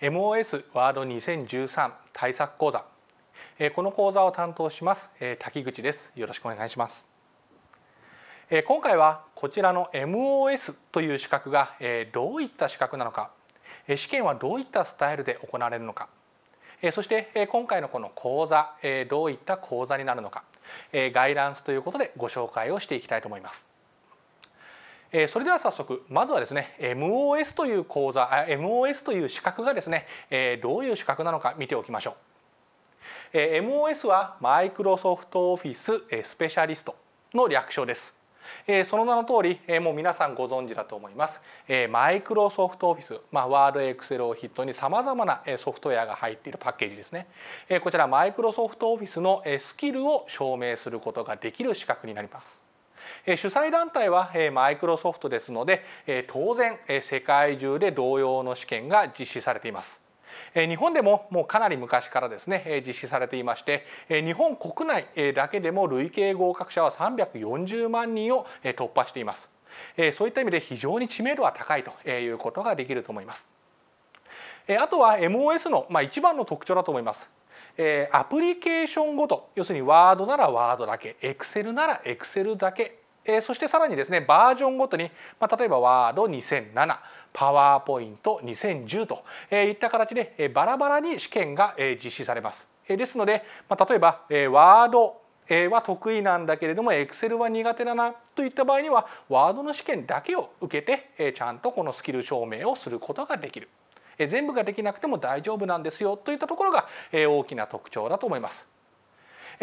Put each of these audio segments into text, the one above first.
MOS ワード2013対策講座この講座を担当します滝口ですよろしくお願いします今回はこちらの MOS という資格がどういった資格なのか試験はどういったスタイルで行われるのかそして今回のこの講座どういった講座になるのかガイダンスということでご紹介をしていきたいと思いますえそれでは早速まずはですね MOS という講座 MOS という資格がですね、えどういう資格なのか見ておきましょう。え MOS はマイクロソフトオフィススペシャリストの略称です。えその名の通り、えもう皆さんご存知だと思います。えマイクロソフトオフィス、まあ、ワードエクセルを筆頭にさまざまなソフトウェアが入っているパッケージですね。えこちらマイクロソフトオフィスのスキルを証明することができる資格になります。主催団体はマイクロソフトですので当然世界中で同様の試験が実施されています。日本でももうかなり昔からですね実施されていまして日本国内だけでも累計合格者は340万人を突破していますそういった意味で非常に知名度は高いということができると思いますあとは MOS の一番の特徴だと思いますえー、アプリケーションごと要するにワードならワードだけエクセルならエクセルだけえー、そしてさらにですねバージョンごとに、まあ、例えばワード2007パワーポイント2010と、えー、いった形で、えー、バラバラに試験が、えー、実施されます。えー、ですので、まあ、例えば、えー、ワードは得意なんだけれどもエクセルは苦手だなといった場合にはワードの試験だけを受けてちゃんとこのスキル証明をすることができる全部ができなくても大丈夫なんですよといったところが大きな特徴だと思います。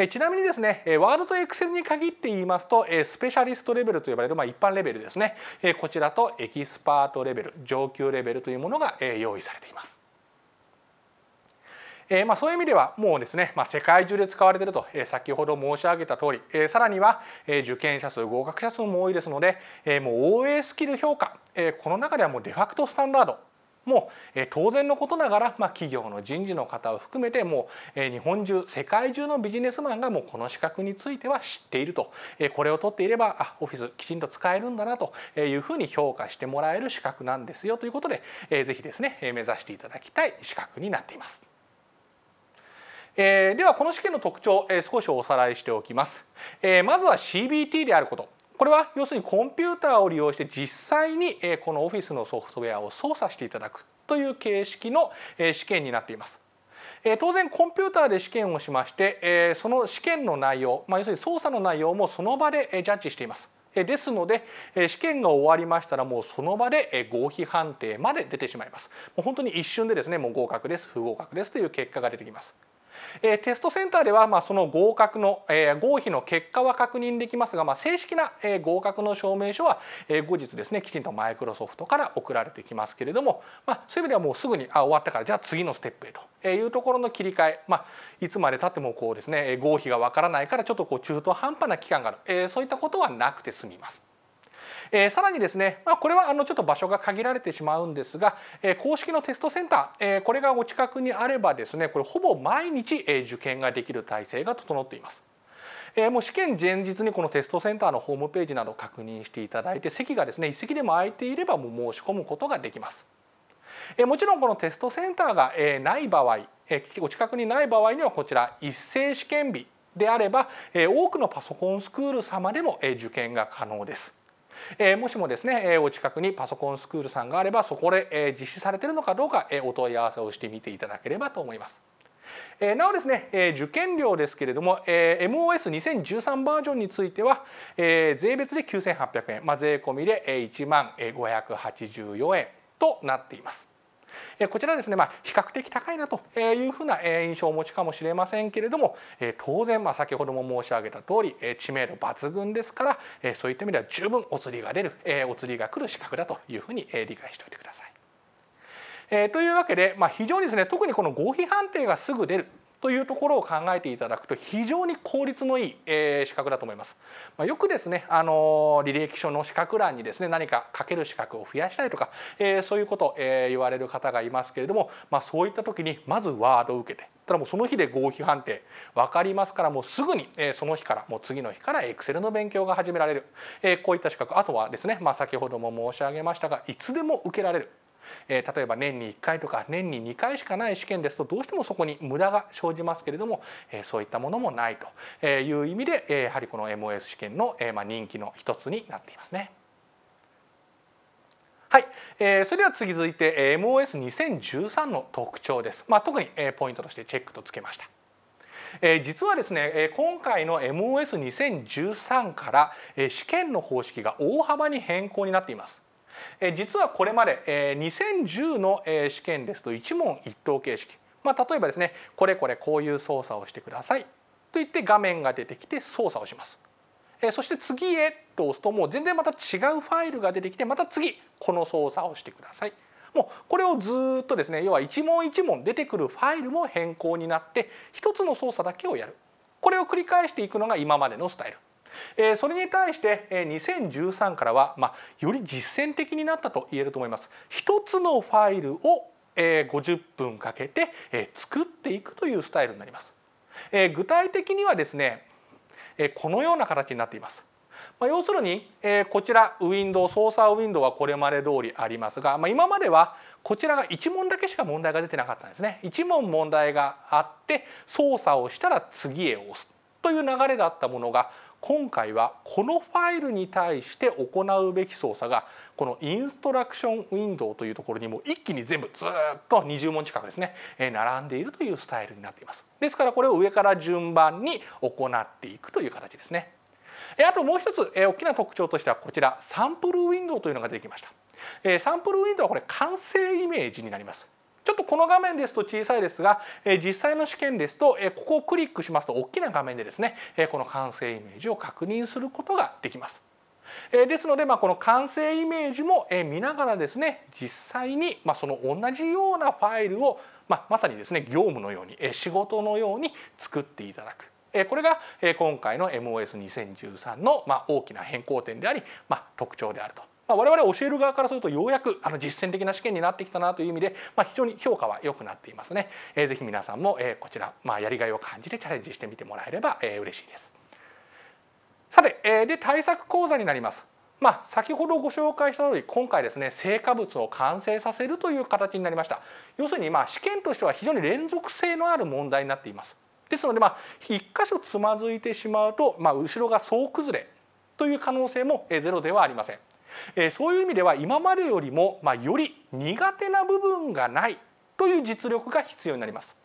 ちなみにですねワードとエクセルに限って言いますとスペシャリストレベルと呼ばれる、まあ、一般レベルですねこちらとエキスパートレベル上級レベルというものが用意されています。えまあ、そういう意味ではもうですね、まあ、世界中で使われていると、え先ほど申し上げた通り、えさらには、え受験者数合格者数も多いですので、えもう OA スキル評価、えこの中ではもうデファクトスタンダードもう当然のことながら、まあ、企業の人事の方を含めてもう日本中世界中のビジネスマンがもうこの資格については知っているとこれを取っていればあオフィスきちんと使えるんだなというふうに評価してもらえる資格なんですよということで是非ですね目指していただきたい資格になっています。えー、ではこの試験の特徴、えー、少しおさらいしておきます、えー、まずは CBT であることこれは要するにコンピューターを利用して実際にこのオフィスのソフトウェアを操作していただくという形式の試験になっています。当然コンピューターで試験をしましてその試験の内容、まあ、要するに操作の内容もその場でジャッジしています。ですので試験が終わりましたらもうその場で合否判定まで出てしまいます。もう本当に一瞬でですねもう合格です不合格ですという結果が出てきます。えテストセンターでは、まあ、その合格の、え合否の結果は確認できますが、まあ、正式な、え合格の証明書は、え後日ですねきちんとマイクロソフトから送られてきますけれども、まあ、そういう意味ではもうすぐにあ終わったからじゃあ次のステップへというところの切り替え、まあ、いつまでたってもこうですね合否がわからないからちょっとこう中途半端な期間がある、えそういったことはなくて済みます。えー、さらにですね、まあ、これはあのちょっと場所が限られてしまうんですが、えー、公式のテストセンター、えー、これがお近くにあればですねこれほぼ毎日、えー、受験ができる体制が整っています。えー、もう試験前日にこのテストセンターのホームページなど確認していただいて席がですね一席でも空いていればもう申し込むことができます。えー、もちろんこのテストセンターが、えー、ない場合、えー、お近くにない場合にはこちら一斉試験日であれば、えー、多くのパソコンスクール様でも、えー、受験が可能です。えー、もしもですね、えー、お近くにパソコンスクールさんがあればそこで、えー、実施されているのかどうか、えー、お問い合わせをしてみていただければと思います。えー、なおですね、えー、受験料ですけれども、えー、MOS2013 バージョンについては、えー、税別で9800円、まあ、税込みで1万584円となっています。こちらですね、まあ、比較的高いなというふうな印象をお持ちかもしれませんけれども当然、まあ、先ほども申し上げた通り知名度抜群ですからそういった意味では十分お釣りが出るお釣りが来る資格だというふうに理解しておいてください。えというわけで、まあ、非常にですね特にこの合否判定がすぐ出るというところを考えていただくと非常に効率のいい、え資格だと思います。まあ、よくですね、あの履歴書の資格欄にですね何か書ける資格を増やしたいとか、えー、そういうこと、え言われる方がいますけれども、まあ、そういった時にまずワードを受けてただもうその日で合否判定分かりますからもうすぐに、えその日からもう次の日からエクセルの勉強が始められる、えー、こういった資格あとはですね、まあ、先ほども申し上げましたがいつでも受けられるえ例えば年に1回とか年に2回しかない試験ですとどうしてもそこに無駄が生じますけれども、えそういったものもないという意味で、えやはりこの MOS 試験の、えまあ、人気の一つになっていますね。はい、えー、それでは次続いて MOS2013 の特徴です、まあ、特に、えポイントとしてチェックとつけました。え実はですね、え今回の MOS2013 から、え試験の方式が大幅に変更になっています。え実はこれまで、え2010の、え試験ですと一問一答形式、まあ、例えばですねこれこれこういう操作をしてくださいと言って画面が出てきて操作をします。えそして次へと押すともう全然また違うファイルが出てきてまた次この操作をしてください。もうこれをずっとですね要は一問一問出てくるファイルも変更になって一つの操作だけをやるこれを繰り返していくのが今までのスタイルえそれに対してえ2013からは、まより実践的になったと言えると思います。一つのファイルをえ50分かけてえ作っていくというスタイルになります。え具体的にはですねえこのような形になっています。ま要するに、えこちらウィンドウ操作ウィンドウはこれまで通りありますが、ま今まではこちらが1問だけしか問題が出てなかったんですね。1問問題があって操作をしたら次へ押す。という流れだったものが今回はこのファイルに対して行うべき操作がこのインストラクションウィンドウというところにも一気に全部ずっと20問近くですね並んでいるというスタイルになっていますですからこれを上から順番に行っていくという形ですねあともう一つ大きな特徴としてはこちらサンプルウィンドウというのが出てきましたサンプルウィンドウはこれ完成イメージになりますちょっとこの画面ですと小さいですが、え実際の試験ですと、えここをクリックしますと大きな画面でですね、えこの完成イメージを確認することができます。えですので、まあ、この完成イメージも、え見ながらですね実際に、まあ、その同じようなファイルを、まあ、まさにですね業務のように、え仕事のように作っていただく。これが今回の MOS2013 の大きな変更点であり、まあ、特徴であるとまあ、我々教える側からするとようやくあの実践的な試験になってきたなという意味で、まあ、非常に評価は良くなっていますね。えー、ぜひ皆さんも、えー、こちら、まあ、やりがいを感じてチャレンジしてみてもらえれば、えー、嬉しいです。さて、えー、で対策講座になります。まあ、先ほどご紹介した通り今回ですね成果物を完成させるという形になりました要するにまあ試験としては非常に連続性のある問題になっていますですのでまあ1箇所つまずいてしまうとまあ後ろが総崩れという可能性もゼロではありませんえー、そういう意味では今までよりも、まあ、より苦手な部分がないという実力が必要になります。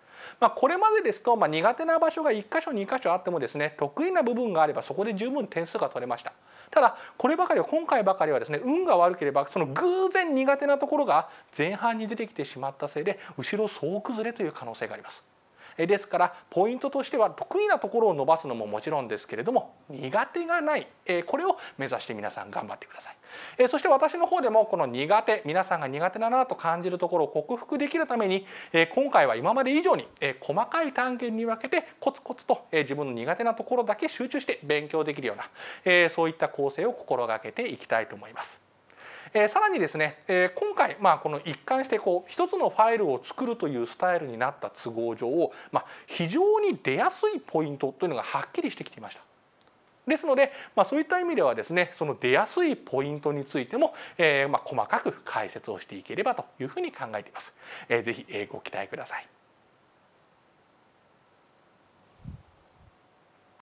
まあ、これまでですと、まあ、苦手な場所が1箇所2箇所あってもですね得意な部分があればそこで十分点数が取れましたただこればかりは今回ばかりはですね運が悪ければその偶然苦手なところが前半に出てきてしまったせいで後ろ総崩れという可能性があります。ですからポイントとしては得意なところを伸ばすのももちろんですけれども苦手がないこれを目指して皆さん頑張ってくださいそして私の方でもこの苦手皆さんが苦手だなと感じるところを克服できるために今回は今まで以上に細かい単元に分けてコツコツと自分の苦手なところだけ集中して勉強できるようなそういった構成を心がけていきたいと思います。えー、さらにですね、えー、今回、まあ、この一貫してこう一つのファイルを作るというスタイルになった都合上、を、まあ、非常に出やすいポイントというのがはっきりしてきていました。ですので、まあ、そういった意味ではですねその出やすいポイントについても、えー、まあ細かく解説をしていければというふうに考えています。えー、ぜひご期待ください。